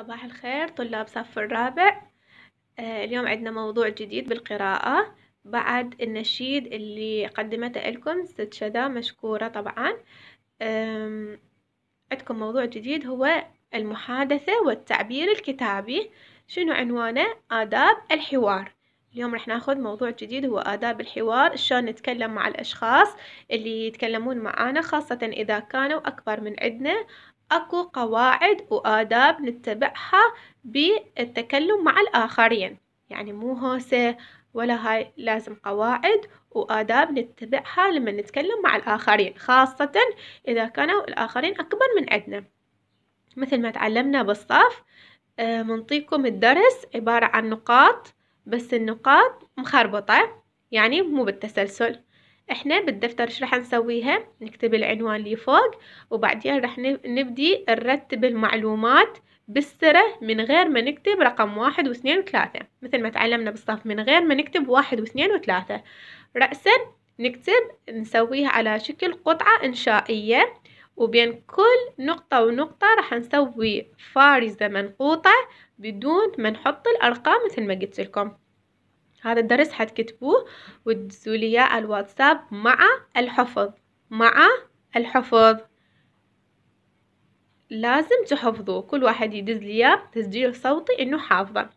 صباح الخير طلاب صف الرابع آه، اليوم عندنا موضوع جديد بالقراءة بعد النشيد اللي قدمته لكم ست شذا مشكورة طبعا عندكم موضوع جديد هو المحادثة والتعبير الكتابي شنو عنوانه آداب الحوار اليوم رح ناخذ موضوع جديد هو آداب الحوار شلون نتكلم مع الأشخاص اللي يتكلمون معانا خاصة إذا كانوا أكبر من عندنا أكو قواعد وآداب نتبعها بالتكلم مع الآخرين يعني مو هوسة ولا هاي لازم قواعد وآداب نتبعها لما نتكلم مع الآخرين خاصة إذا كانوا الآخرين أكبر من عندنا مثل ما تعلمنا بالصف آه، منطيكم الدرس عبارة عن نقاط بس النقاط مخربطة يعني مو بالتسلسل احنا بالدفتر ايش راح نسويها نكتب العنوان اللي فوق وبعدين راح نبدي نرتب المعلومات بالسرة من غير ما نكتب رقم واحد واثنين وثلاثة مثل ما تعلمنا بالصف من غير ما نكتب واحد واثنين وثلاثة رأسا نكتب نسويها على شكل قطعة إنشائية وبين كل نقطة ونقطة راح نسوي فارزة منقوطة بدون ما نحط الأرقام مثل ما قلت لكم هذا الدرس حتكتبوه وتدزوا لي على الواتساب مع الحفظ مع الحفظ لازم تحفظوه كل واحد يدز لي تسجيل صوتي انه حافظه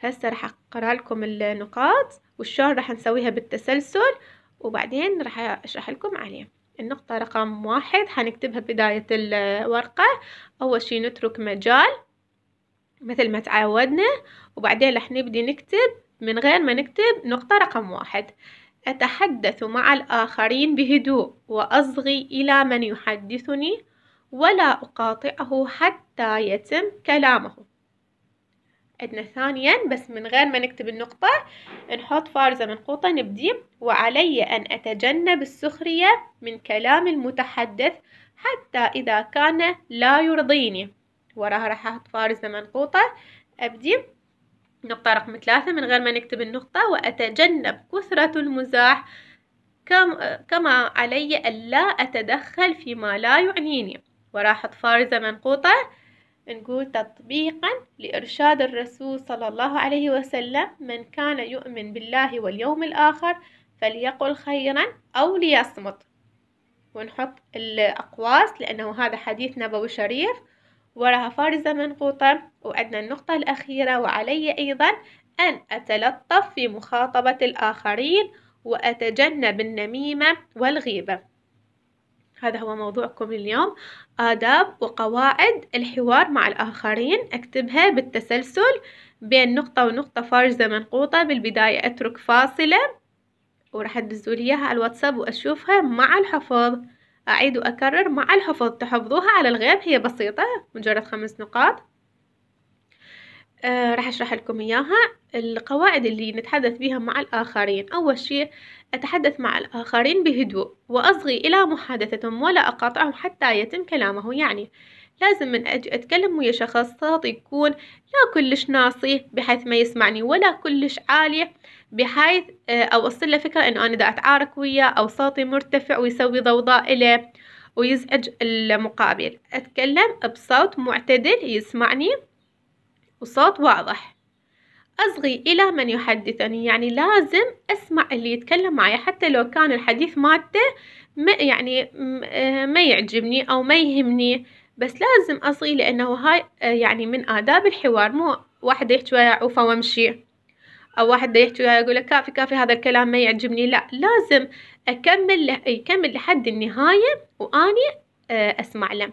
هسه راح اقرا لكم النقاط والشلون راح نسويها بالتسلسل وبعدين راح اشرح لكم عليه النقطة رقم واحد حنكتبها بداية الورقة أول شي نترك مجال مثل ما تعودنا وبعدين راح نبدي نكتب من غير ما نكتب نقطة رقم واحد أتحدث مع الآخرين بهدوء وأصغي إلى من يحدثني ولا أقاطعه حتى يتم كلامه عندنا ثانيا بس من غير ما نكتب النقطة نحط فارزة منقوطة نبدي وعلي أن أتجنب السخرية من كلام المتحدث حتى إذا كان لا يرضيني وراها راح أحط فارزة منقوطة أبدي نقطة رقم ثلاثة من غير ما نكتب النقطة وأتجنب كثرة المزاح كما علي ألا أتدخل فيما لا يعنيني وراح فارزة منقوطة نقول تطبيقا لإرشاد الرسول صلى الله عليه وسلم من كان يؤمن بالله واليوم الآخر فليقل خيرا أو ليصمت ونحط الأقواس لأنه هذا حديث نبوي شريف وراها فارزة منقوطة وعندنا النقطة الأخيرة وعلي أيضا أن أتلطف في مخاطبة الآخرين وأتجنب النميمة والغيبة هذا هو موضوعكم اليوم آداب وقواعد الحوار مع الآخرين أكتبها بالتسلسل بين نقطة ونقطة فارزة منقوطة بالبداية أترك فاصلة وراح أدزولي إياها على الواتساب وأشوفها مع الحفظ أعيد وأكرر مع الحفظ تحفظوها على الغياب هي بسيطة مجرد خمس نقاط آه راح أشرح لكم إياها القواعد اللي نتحدث بها مع الآخرين أول شيء أتحدث مع الآخرين بهدوء وأصغي إلى محادثتهم ولا أقاطعهم حتى يتم كلامه يعني لازم من أجي أتكلم ويا شخص صوتي يكون لا كلش ناصي بحيث ما يسمعني ولا كلش عالية بحيث آه، أوصل له فكرة إنه أنا دا أتعارك وياه أو صوتي مرتفع ويسوي ضوضاء إله ويزعج المقابل أتكلم بصوت معتدل يسمعني وصوت واضح أصغي إلى من يحدثني يعني لازم أسمع اللي يتكلم معي حتى لو كان الحديث مالته ما يعني آه، ما يعجبني أو ما يهمني بس لازم أصغي لأنه هاي آه، يعني من آداب الحوار مو واحد يحكي ويا عوفة وامشي أو واحد يحكي ويا يقول كافي كافي هذا الكلام ما يعجبني لا لازم أكمل يكمل لحد النهاية وأني آه، أسمع له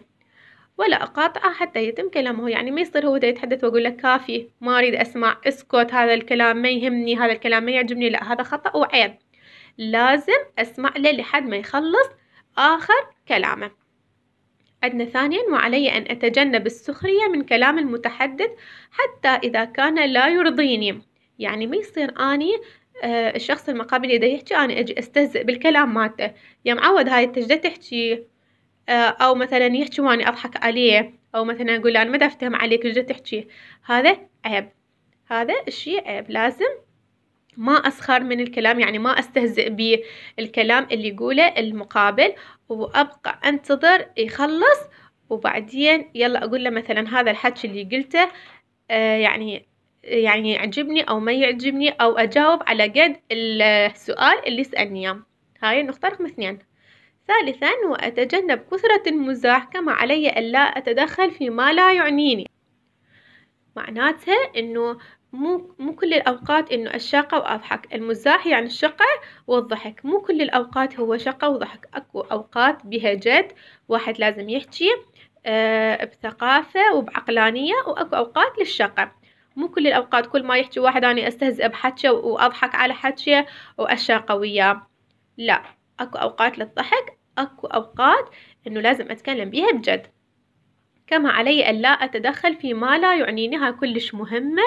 ولا أقاطعه حتى يتم كلامه يعني ما يصير هو يتحدث وأقول لك كافي ما أريد أسمع اسكت هذا الكلام ما يهمني هذا الكلام ما يعجبني لا هذا خطأ وعيب لازم أسمع له لحد ما يخلص آخر كلامه عندنا ثانيا وعلي أن أتجنب السخرية من كلام المتحدث حتى إذا كان لا يرضيني يعني ما يصير أني آه الشخص المقابل إذا يحكي أنا أجي أستهزئ بالكلام مالته يا معود هاي التجدة تحكي آه أو مثلا يحكي وأنا أضحك عليه أو مثلا أقول أنا ما أفتهم عليك تجدة تحكي هذا عيب هذا الشيء عيب لازم ما أسخر من الكلام يعني ما أستهزئ بالكلام اللي يقوله المقابل وأبقى أنتظر يخلص وبعدين يلا أقول له مثلا هذا الحكي اللي قلته آه يعني يعني يعجبني أو ما يعجبني أو أجاوب على قد السؤال اللي سألني إياه هاي النقطة رقم اثنين ثالثا وأتجنب كثرة المزاح كما علي ألا أتدخل فيما لا يعنيني معناتها انه مو مو كل الأوقات إنه الشقة وأضحك المزاح يعني الشقة والضحك مو كل الأوقات هو شقة وضحك أكو أوقات بها جد واحد لازم يحكي آه بثقافة وبعقلانية وأكو أوقات للشقة مو كل الأوقات كل ما يحكي واحد أنا أستهزئ بحكيه وأضحك على حكيه وأشاقه وياه لا أكو أوقات للضحك أكو أوقات إنه لازم أتكلم بيها بجد كما علي ألا أتدخل في ما لا يعنينها كلش مهمة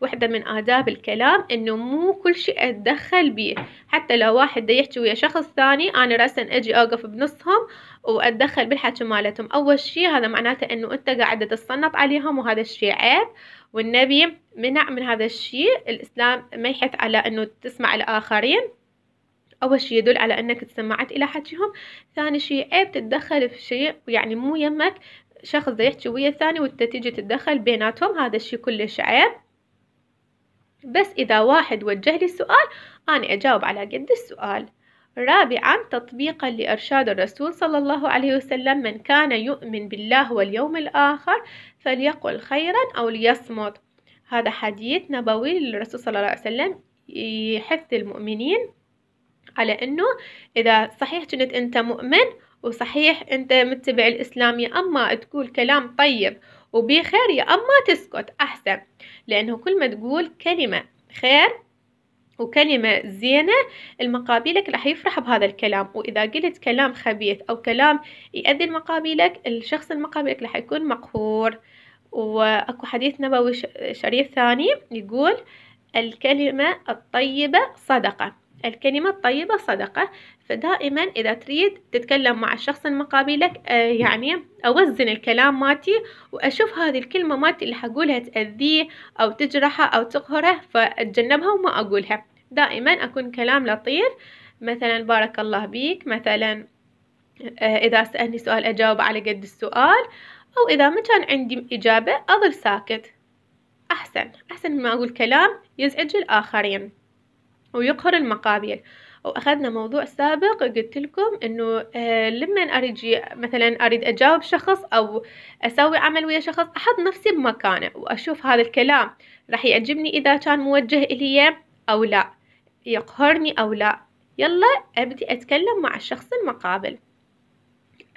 وحدة من آداب الكلام إنه مو كل شيء أتدخل بيه حتى لو واحد دا يحكي ويا شخص ثاني أنا رأسا أجي أوقف بنصهم وأتدخل بالحكي مالتهم أول شيء هذا معناته إنه أنت قاعدة تتصنط عليهم وهذا الشيء عيب والنبي منع من هذا الشيء الإسلام ما يحث على إنه تسمع الآخرين أول شي يدل على أنك تسمعت إلى حكيهم ثاني شي عيب تتدخل في شيء يعني مو يمك شخص دا يحكي ويا الثاني وانت تيجي تتدخل بيناتهم هذا الشي كلش عيب بس إذا واحد وجه لي السؤال أنا أجاوب على قد السؤال رابعا تطبيقا لإرشاد الرسول صلى الله عليه وسلم من كان يؤمن بالله واليوم الآخر فليقل خيرا أو ليصمت هذا حديث نبوي للرسول صلى الله عليه وسلم يحث المؤمنين على أنه إذا صحيح كنت أنت مؤمن وصحيح أنت متبع الإسلام يا أما تقول كلام طيب وبي خير يا أما تسكت أحسن لأنه كل ما تقول كلمة خير وكلمة زينة المقابلك راح يفرح بهذا الكلام وإذا قلت كلام خبيث أو كلام يؤذي المقابلك الشخص المقابلك راح يكون مقهور وأكو حديث نبوي شريف ثاني يقول الكلمة الطيبة صدقة الكلمة الطيبة صدقة فدائما إذا تريد تتكلم مع الشخص المقابلك آه، يعني أوزن الكلام ماتي وأشوف هذه الكلمة ماتي اللي حقولها تأذيه أو تجرحه أو تقهره فأتجنبها وما أقولها دائما أكون كلام لطيف مثلا بارك الله بيك مثلا آه، إذا سألني سؤال أجاوب على قد السؤال أو إذا ما كان عندي إجابة أظل ساكت أحسن أحسن ما أقول كلام يزعج الآخرين ويقهر المقابل واخذنا موضوع سابق قلت لكم انه آه، لما اريد مثلا اريد اجاوب شخص او اسوي عمل ويا شخص احط نفسي بمكانه واشوف هذا الكلام راح يعجبني اذا كان موجه الي او لا يقهرني او لا يلا ابدي اتكلم مع الشخص المقابل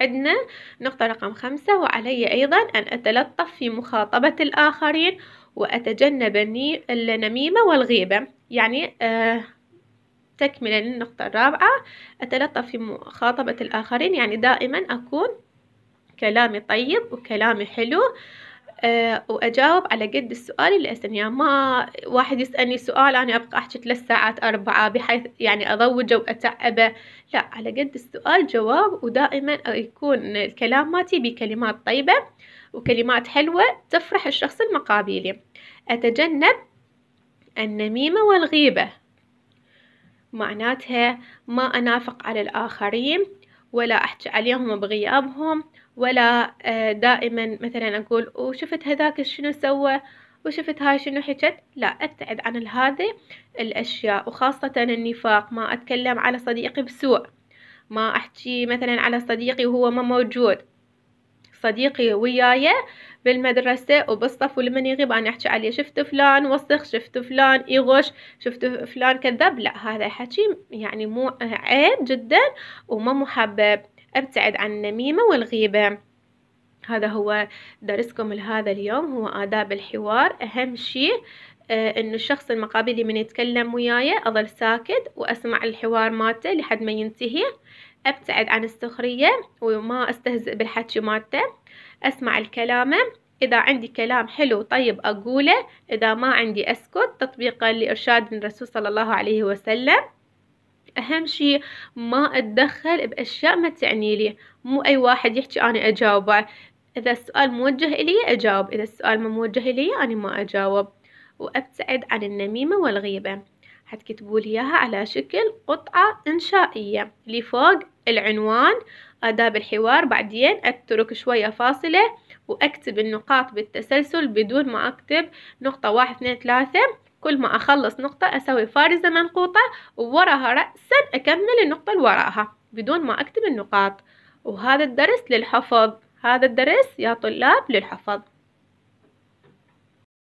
عندنا نقطة رقم خمسة وعلي أيضا أن أتلطف في مخاطبة الآخرين وأتجنب النميمة والغيبة يعني آه تكملة للنقطة الرابعة أتلطف في مخاطبة الآخرين يعني دائما أكون كلامي طيب وكلامي حلو آه، وأجاوب على قد السؤال اللي أسألني يعني ما واحد يسألني سؤال أنا أبقى أحكي ثلاث ساعات أربعة بحيث يعني أضوجه وأتعبه لا على قد السؤال جواب ودائما يكون الكلام ماتي بكلمات طيبة وكلمات حلوة تفرح الشخص المقابلي أتجنب النميمة والغيبة معناتها ما أنافق على الآخرين ولا أحكي عليهم بغيابهم ولا آه، دائما مثلا أقول وشفت هذاك شنو سوى وشفت هاي شنو حكت لا أبتعد عن هذه الأشياء وخاصة النفاق ما أتكلم على صديقي بسوء ما أحكي مثلا على صديقي وهو ما موجود صديقي وياي بالمدرسة وبالصف ولمن يغيب أنا أحكي عليه شفت فلان وسخ شفت فلان يغش شفت فلان كذاب لا هذا حكي يعني مو عيب جدا وما محبب ابتعد عن النميمة والغيبة هذا هو درسكم لهذا اليوم هو آداب الحوار أهم شيء آه، أن الشخص المقابلي من يتكلم وياي أظل ساكت وأسمع الحوار مالته لحد ما ينتهي أبتعد عن السخرية وما أستهزئ بالحكي مالته أسمع الكلام إذا عندي كلام حلو طيب أقوله إذا ما عندي أسكت تطبيقا لإرشاد من الرسول صلى الله عليه وسلم أهم شي ما أتدخل بأشياء ما تعني لي مو أي واحد يحكي أنا أجاوبه إذا السؤال موجه إلي أجاوب إذا السؤال ما موجه إلي أنا ما أجاوب وأبتعد عن النميمة والغيبة حتكتبوا لي إياها على شكل قطعة إنشائية لفوق العنوان آداب الحوار بعدين أترك شوية فاصلة وأكتب النقاط بالتسلسل بدون ما أكتب نقطة واحد اثنين ثلاثة كل ما أخلص نقطة أسوي فارزة منقوطة ووراها رأسا أكمل النقطة اللي وراها بدون ما أكتب النقاط وهذا الدرس للحفظ هذا الدرس يا طلاب للحفظ